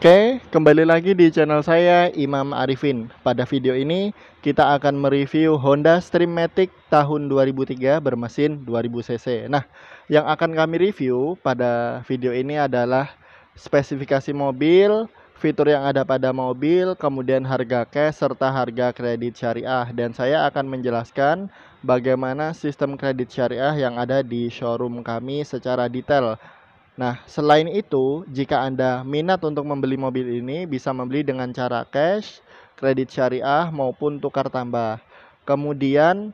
Oke, kembali lagi di channel saya Imam Arifin. Pada video ini kita akan mereview Honda Stream tahun 2003 bermesin 2000cc. Nah, yang akan kami review pada video ini adalah spesifikasi mobil, fitur yang ada pada mobil, kemudian harga cash serta harga kredit syariah dan saya akan menjelaskan bagaimana sistem kredit syariah yang ada di showroom kami secara detail Nah, selain itu, jika Anda minat untuk membeli mobil ini, bisa membeli dengan cara cash, kredit syariah, maupun tukar tambah. Kemudian,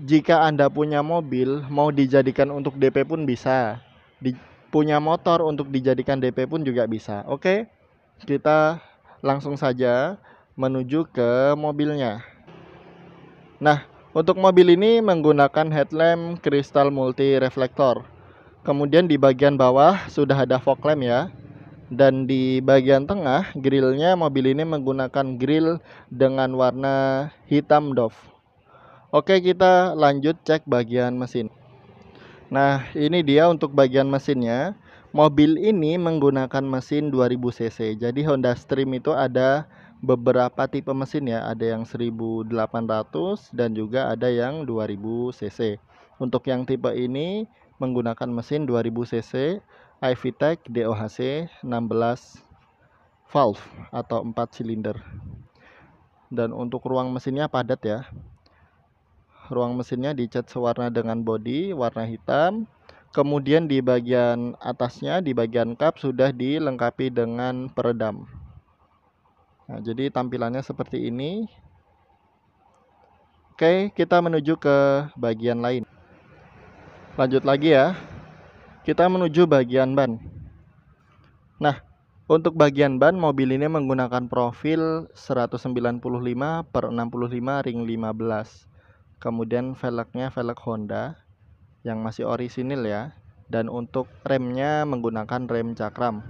jika Anda punya mobil, mau dijadikan untuk DP pun bisa. Di, punya motor untuk dijadikan DP pun juga bisa. Oke, kita langsung saja menuju ke mobilnya. Nah, untuk mobil ini menggunakan headlamp kristal multi reflektor Kemudian di bagian bawah sudah ada fog lamp ya. Dan di bagian tengah grillnya mobil ini menggunakan grill dengan warna hitam doff. Oke kita lanjut cek bagian mesin. Nah ini dia untuk bagian mesinnya. Mobil ini menggunakan mesin 2000cc. Jadi Honda Stream itu ada beberapa tipe mesin ya. Ada yang 1800 dan juga ada yang 2000cc. Untuk yang tipe ini menggunakan mesin 2000 cc iVTEC DOHC 16 valve atau 4 silinder. Dan untuk ruang mesinnya padat ya. Ruang mesinnya dicat sewarna dengan bodi warna hitam. Kemudian di bagian atasnya di bagian kap sudah dilengkapi dengan peredam. Nah, jadi tampilannya seperti ini. Oke, kita menuju ke bagian lain lanjut lagi ya kita menuju bagian ban nah untuk bagian ban mobil ini menggunakan profil 195 per 65 ring 15 kemudian velgnya velg Honda yang masih orisinil ya dan untuk remnya menggunakan rem cakram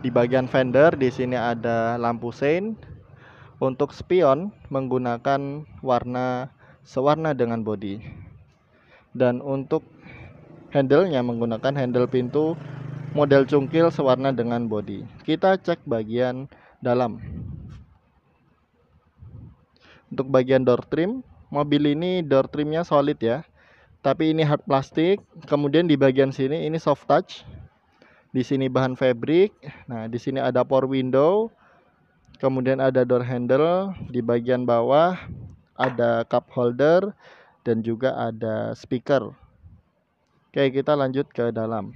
di bagian fender di sini ada lampu sein untuk spion menggunakan warna sewarna dengan bodi dan untuk handle-nya menggunakan handle pintu model cungkil sewarna dengan bodi. Kita cek bagian dalam. Untuk bagian door trim, mobil ini door trimnya solid ya. Tapi ini hard plastik, kemudian di bagian sini ini soft touch. Di sini bahan fabric. Nah, di sini ada power window. Kemudian ada door handle, di bagian bawah ada cup holder dan juga ada speaker. Oke, kita lanjut ke dalam.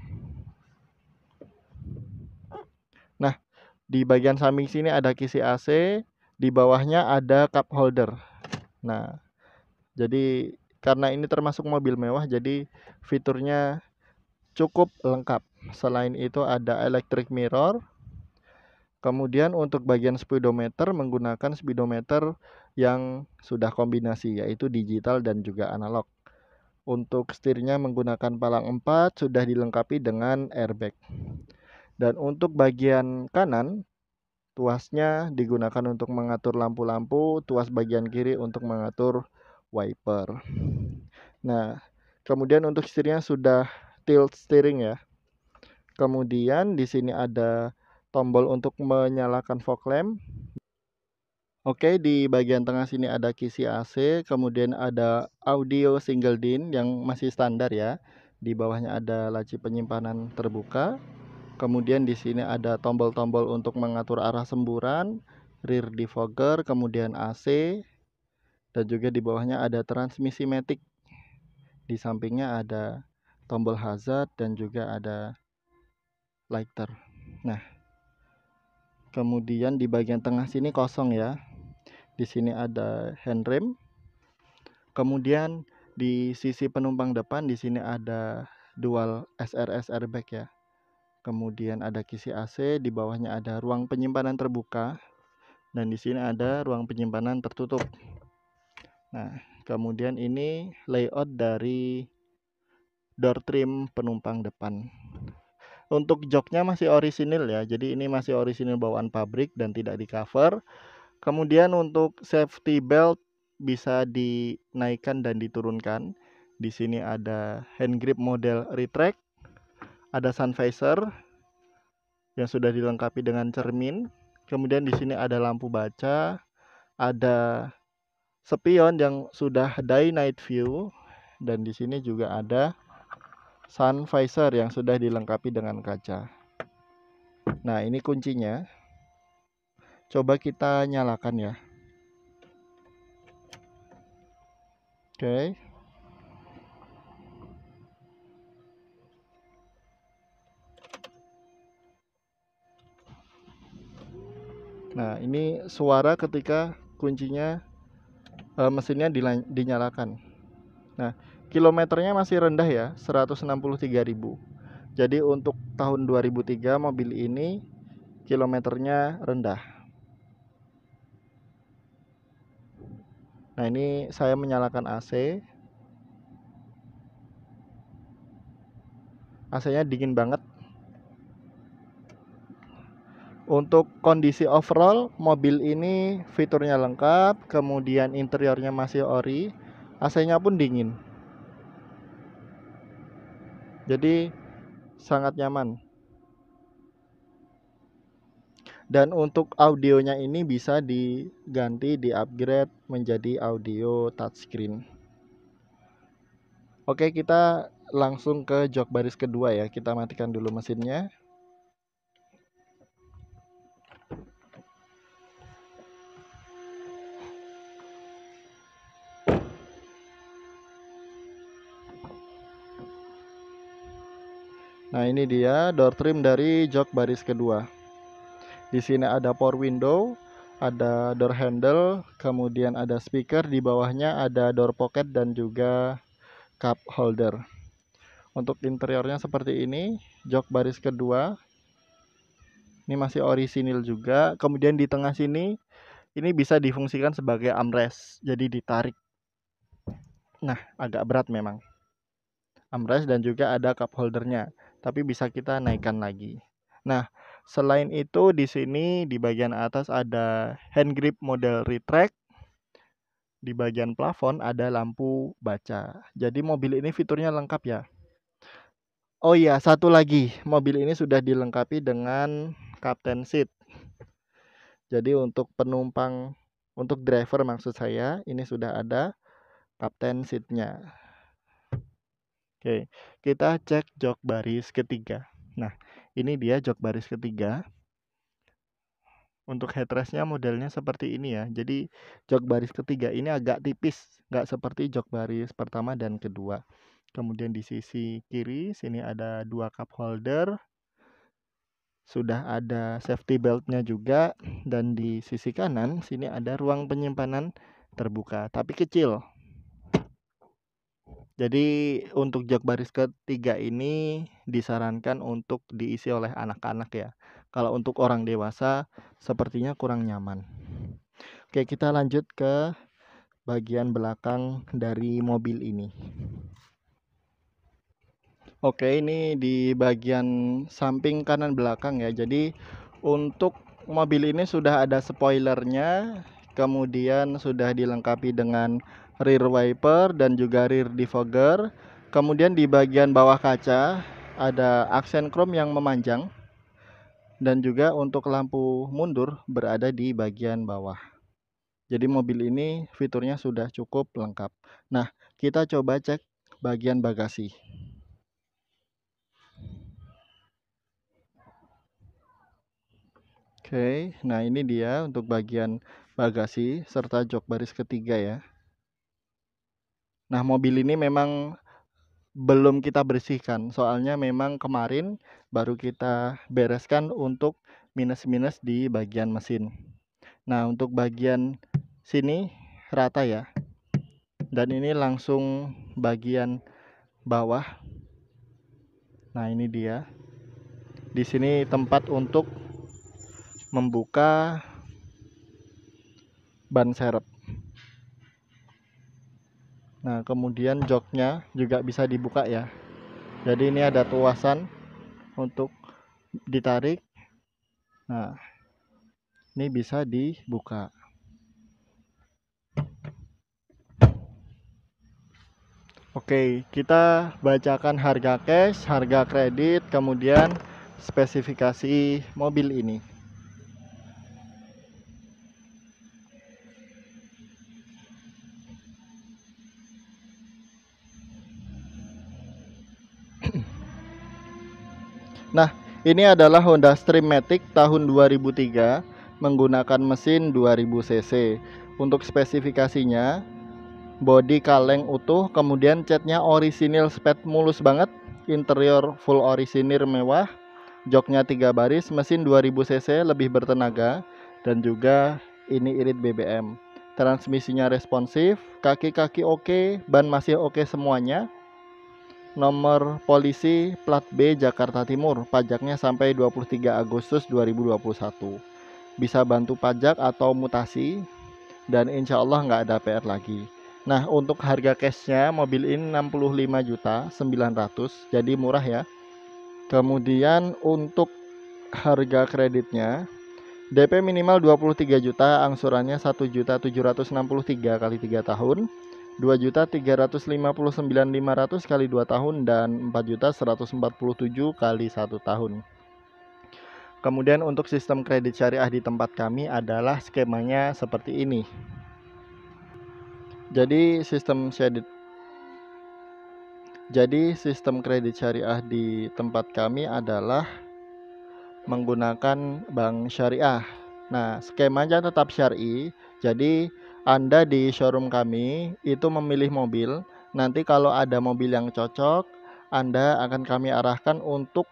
Nah, di bagian samping sini ada kisi AC, di bawahnya ada cup holder. Nah, jadi karena ini termasuk mobil mewah, jadi fiturnya cukup lengkap. Selain itu ada electric mirror. Kemudian untuk bagian speedometer menggunakan speedometer yang sudah kombinasi yaitu digital dan juga analog. Untuk setirnya menggunakan palang 4 sudah dilengkapi dengan airbag. Dan untuk bagian kanan, tuasnya digunakan untuk mengatur lampu-lampu, tuas bagian kiri untuk mengatur wiper. Nah, kemudian untuk setirnya sudah tilt steering ya. Kemudian di sini ada tombol untuk menyalakan fog lamp Oke, di bagian tengah sini ada kisi AC, kemudian ada audio single din yang masih standar ya. Di bawahnya ada laci penyimpanan terbuka. Kemudian di sini ada tombol-tombol untuk mengatur arah semburan, rear defogger, kemudian AC, dan juga di bawahnya ada transmisi matic. Di sampingnya ada tombol hazard dan juga ada lighter. Nah, kemudian di bagian tengah sini kosong ya di sini ada handrem. Kemudian di sisi penumpang depan di sini ada dual SRS airbag ya. Kemudian ada kisi AC, di bawahnya ada ruang penyimpanan terbuka dan di sini ada ruang penyimpanan tertutup. Nah, kemudian ini layout dari door trim penumpang depan. Untuk joknya masih orisinil ya. Jadi ini masih orisinil bawaan pabrik dan tidak di cover. Kemudian untuk safety belt bisa dinaikkan dan diturunkan. Di sini ada hand grip model retract, ada sun visor yang sudah dilengkapi dengan cermin. Kemudian di sini ada lampu baca, ada spion yang sudah day night view dan di sini juga ada sun visor yang sudah dilengkapi dengan kaca. Nah, ini kuncinya coba kita nyalakan ya oke okay. nah ini suara ketika kuncinya e, mesinnya dinyalakan nah kilometernya masih rendah ya 163.000 jadi untuk tahun 2003 mobil ini kilometernya rendah Nah, ini saya menyalakan AC. AC-nya dingin banget. Untuk kondisi overall, mobil ini fiturnya lengkap, kemudian interiornya masih ori, AC-nya pun dingin. Jadi sangat nyaman dan untuk audionya ini bisa diganti di upgrade menjadi audio touchscreen oke kita langsung ke jok baris kedua ya kita matikan dulu mesinnya Nah ini dia door trim dari jok baris kedua di sini ada power window, ada door handle, kemudian ada speaker, di bawahnya ada door pocket dan juga cup holder. Untuk interiornya seperti ini, jok baris kedua. Ini masih orisinil juga. Kemudian di tengah sini ini bisa difungsikan sebagai armrest, jadi ditarik. Nah, agak berat memang. Armrest dan juga ada cup holdernya, tapi bisa kita naikkan lagi. Nah, Selain itu di sini di bagian atas ada hand grip model retract. Di bagian plafon ada lampu baca. Jadi mobil ini fiturnya lengkap ya. Oh iya, satu lagi. Mobil ini sudah dilengkapi dengan captain seat. Jadi untuk penumpang untuk driver maksud saya ini sudah ada captain seatnya. Oke, kita cek jok baris ketiga. Nah, ini dia jok baris ketiga. Untuk headrestnya modelnya seperti ini ya. Jadi jok baris ketiga ini agak tipis, nggak seperti jok baris pertama dan kedua. Kemudian di sisi kiri sini ada dua cup holder. Sudah ada safety beltnya juga dan di sisi kanan sini ada ruang penyimpanan terbuka tapi kecil jadi untuk baris ketiga ini disarankan untuk diisi oleh anak-anak ya. Kalau untuk orang dewasa sepertinya kurang nyaman. Oke, kita lanjut ke bagian belakang dari mobil ini. Oke, ini di bagian samping kanan belakang ya. Jadi untuk mobil ini sudah ada spoilernya kemudian sudah dilengkapi dengan rear wiper dan juga rear defogger kemudian di bagian bawah kaca ada aksen chrome yang memanjang dan juga untuk lampu mundur berada di bagian bawah jadi mobil ini fiturnya sudah cukup lengkap nah kita coba cek bagian bagasi Oke, nah ini dia untuk bagian bagasi serta jok baris ketiga ya. Nah, mobil ini memang belum kita bersihkan, soalnya memang kemarin baru kita bereskan untuk minus-minus di bagian mesin. Nah, untuk bagian sini rata ya. Dan ini langsung bagian bawah. Nah, ini dia. Di sini tempat untuk membuka ban serep. Nah, kemudian joknya juga bisa dibuka ya. Jadi ini ada tuasan untuk ditarik. Nah, ini bisa dibuka. Oke, kita bacakan harga cash, harga kredit, kemudian spesifikasi mobil ini. Nah, ini adalah Honda Stream Matic tahun 2003 menggunakan mesin 2000 cc. Untuk spesifikasinya, bodi kaleng utuh, kemudian catnya orisinil spet mulus banget, interior full orisinil mewah, joknya 3 baris, mesin 2000 cc lebih bertenaga, dan juga ini irit BBM. Transmisinya responsif, kaki-kaki oke, ban masih oke semuanya, nomor polisi plat B Jakarta Timur, pajaknya sampai 23 Agustus 2021. Bisa bantu pajak atau mutasi, dan insya Allah nggak ada PR lagi. Nah, untuk harga cashnya mobil ini 65 juta 900, jadi murah ya. Kemudian untuk harga kreditnya DP minimal 23 juta, angsurannya 1 juta 763 kali 3 tahun juta 2.359.500 kali 2 tahun dan juta 4.147 kali 1 tahun. Kemudian untuk sistem kredit syariah di tempat kami adalah skemanya seperti ini. Jadi sistem syariah jadi sistem kredit syariah di tempat kami adalah menggunakan bank syariah. Nah, skemanya tetap syari, jadi anda di showroom kami itu memilih mobil. Nanti kalau ada mobil yang cocok, Anda akan kami arahkan untuk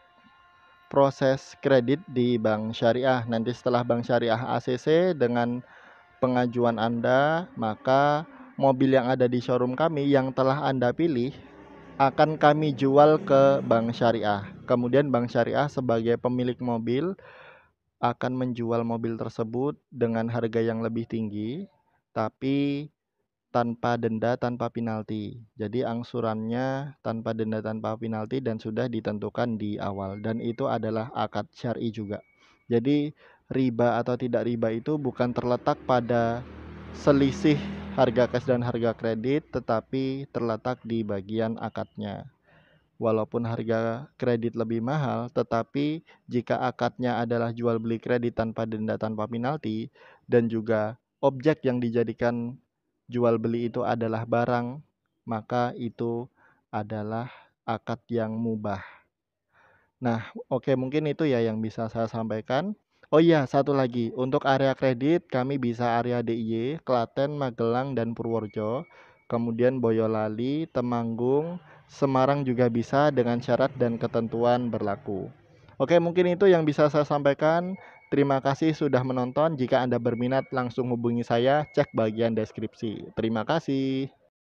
proses kredit di Bank Syariah. Nanti setelah Bank Syariah ACC dengan pengajuan Anda, maka mobil yang ada di showroom kami yang telah Anda pilih akan kami jual ke Bank Syariah. Kemudian Bank Syariah sebagai pemilik mobil akan menjual mobil tersebut dengan harga yang lebih tinggi tapi tanpa denda tanpa penalti. Jadi angsurannya tanpa denda tanpa penalti dan sudah ditentukan di awal dan itu adalah akad syar'i juga. Jadi riba atau tidak riba itu bukan terletak pada selisih harga cash dan harga kredit tetapi terletak di bagian akadnya. Walaupun harga kredit lebih mahal, tetapi jika akadnya adalah jual beli kredit tanpa denda tanpa penalti dan juga objek yang dijadikan jual beli itu adalah barang, maka itu adalah akad yang mubah. Nah, oke okay, mungkin itu ya yang bisa saya sampaikan. Oh iya, satu lagi. Untuk area kredit kami bisa area DIY, Klaten, Magelang dan Purworejo, kemudian Boyolali, Temanggung, Semarang juga bisa dengan syarat dan ketentuan berlaku. Oke, mungkin itu yang bisa saya sampaikan. Terima kasih sudah menonton. Jika Anda berminat, langsung hubungi saya. Cek bagian deskripsi. Terima kasih.